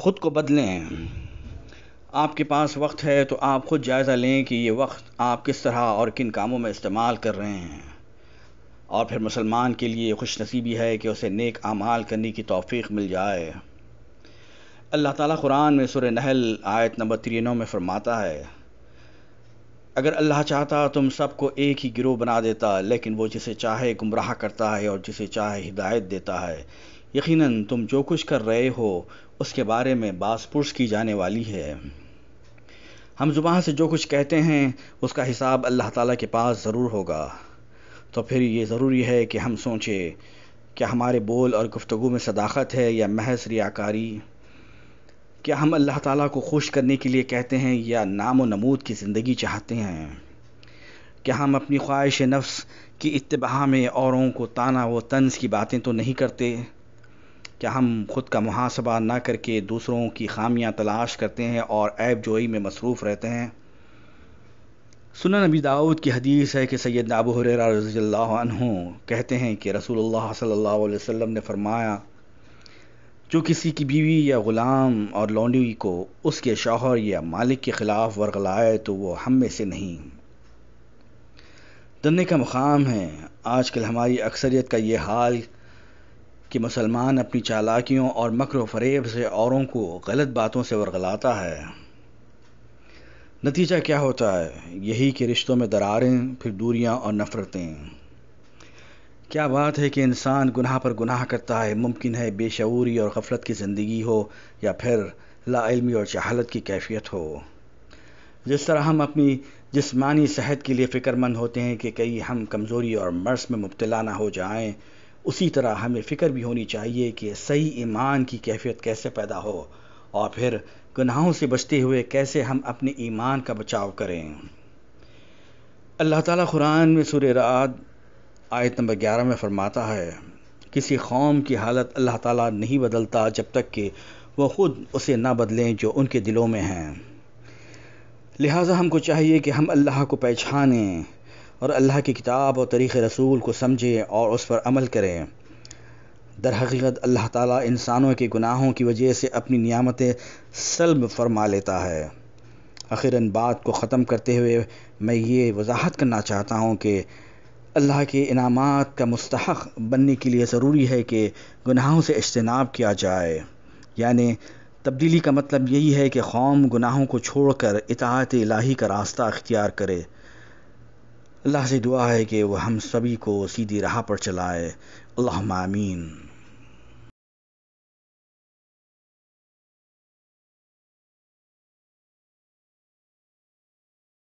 ख़ुद को बदलें आपके पास वक्त है तो आप खुद जायज़ा लें कि ये वक्त आप किस तरह और किन कामों में इस्तेमाल कर रहे हैं और फिर मुसलमान के लिए खुश नसीबी है कि उसे नेक आमाल करने की तोफ़ी मिल जाए अल्लाह ताला कुरान में सुर नहल आयत नंबर तिरानवे में फरमाता है अगर अल्लाह चाहता तुम सबको एक ही गिरोह बना देता लेकिन वो जिसे चाहे गुमराह करता है और जिसे चाहे हिदायत देता है यकीनन तुम जो कुछ कर रहे हो उसके बारे में बासपुर्स की जाने वाली है हम जुबान से जो कुछ कहते हैं उसका हिसाब अल्लाह ताला के पास ज़रूर होगा तो फिर ये ज़रूरी है कि हम सोचें क्या हमारे बोल और गुफ्तु में सदाकत है या महज रियाकारी क्या हम अल्लाह ताला को खुश करने के लिए कहते हैं या नाम नमूद की ज़िंदगी चाहते हैं क्या हम अपनी ख्वाहिश नफ्स की इतबा में औरों को ताना व तंज की बातें तो नहीं करते क्या हम ख़ुद का मुहासबा ना करके दूसरों की खामियां तलाश करते हैं और ऐब जोई में मसरूफ़ रहते हैं सुन नबी दाऊद की हदीस है कि सैद अबू हुररा रजील्ला कहते हैं कि रसूलुल्लाह सल्लल्लाहु अलैहि वसल्लम ने फरमाया जो किसी की बीवी या ग़ुलाम और लौंडी को उसके शौहर या मालिक के ख़िलाफ़ वर्गलाए तो वो हम में से नहीं दन्ने का मुकाम है आजकल हमारी अक्सरियत का ये हाल कि मुसलमान अपनी चालाकियों और मकर फरेब से औरों को गलत बातों से वर्गलाता है नतीजा क्या होता है यही कि रिश्तों में दरारें फिर दूरियां और नफ़रतें क्या बात है कि इंसान गुनाह पर गुनाह करता है मुमकिन है बेशूरी और गफलत की ज़िंदगी हो या फिर लाइलमी और जहालत की कैफियत हो जिस तरह हम अपनी जिस्मानी सेहत के लिए फ़िक्रमंद होते हैं कि कहीं हम कमज़ोरी और मर्स में मुबतला ना हो जाएं उसी तरह हमें फ़िक्र भी होनी चाहिए कि सही ईमान की कैफियत कैसे पैदा हो और फिर गुनाहों से बचते हुए कैसे हम अपने ईमान का बचाव करें अल्लाह ताला कुरान में सुर रात आयत नंबर ग्यारह में फरमाता है किसी कौम की हालत अल्लाह ताला नहीं बदलता जब तक कि वो ख़ुद उसे ना बदलें जो उनके दिलों में हैं लिहाजा हमको चाहिए कि हम अल्लाह को पहचानें और अल्लाह की किताब और तरीक़ रसूल को समझें और उस पर अमल करें दर हकीकत अल्लाह ताला इंसानों के गुनाहों की वजह से अपनी नियामतें सलब फरमा लेता है आखिरन बात को ख़त्म करते हुए मैं ये वजाहत करना चाहता हूँ कि अल्लाह के इनाम का मुस्तक बनने के लिए ज़रूरी है कि गुनाहों से इज्तनाब किया जाए यानि तब्दीली का मतलब यही है कि कौम गुनाहों को छोड़कर इतात इलाही का रास्ता अख्तियार करे अल्लाह से दुआ है कि वह हम सभी को सीधी राह पर चलाए अल्लाह आमीन